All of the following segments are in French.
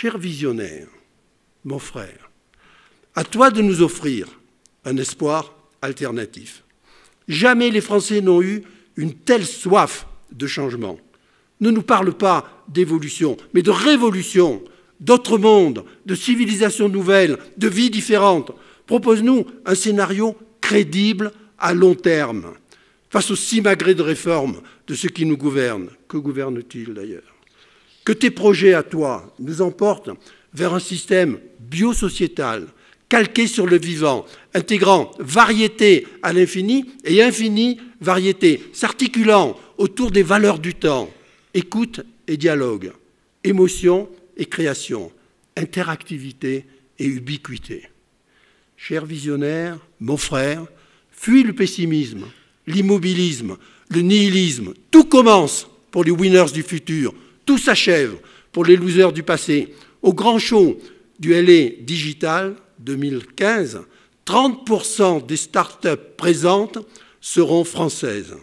Cher visionnaire, mon frère, à toi de nous offrir un espoir alternatif. Jamais les Français n'ont eu une telle soif de changement. Ne nous parle pas d'évolution, mais de révolution, d'autres mondes, de civilisations nouvelles, de vies différentes. Propose-nous un scénario crédible à long terme face aux si de réformes de ceux qui nous gouvernent. Que gouvernent-ils d'ailleurs que tes projets à toi nous emportent vers un système biosociétal, calqué sur le vivant, intégrant variété à l'infini et infinie variété, s'articulant autour des valeurs du temps, écoute et dialogue, émotion et création, interactivité et ubiquité. Cher visionnaire, mon frère, fuis le pessimisme, l'immobilisme, le nihilisme. Tout commence pour les winners du futur, tout s'achève pour les losers du passé. Au grand show du LA Digital 2015, 30% des startups présentes seront françaises.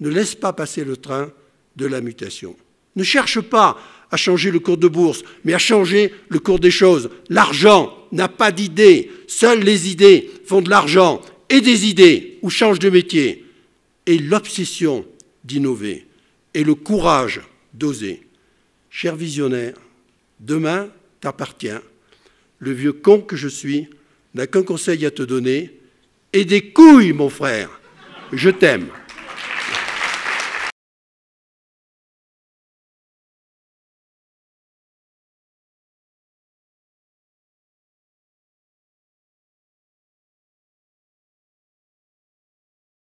Ne laisse pas passer le train de la mutation. Ne cherche pas à changer le cours de bourse, mais à changer le cours des choses. L'argent n'a pas d'idées. Seules les idées font de l'argent et des idées ou changent de métier. Et l'obsession d'innover et le courage d'oser. Cher visionnaire, demain t'appartient. Le vieux con que je suis n'a qu'un conseil à te donner. Et des couilles, mon frère. Je t'aime.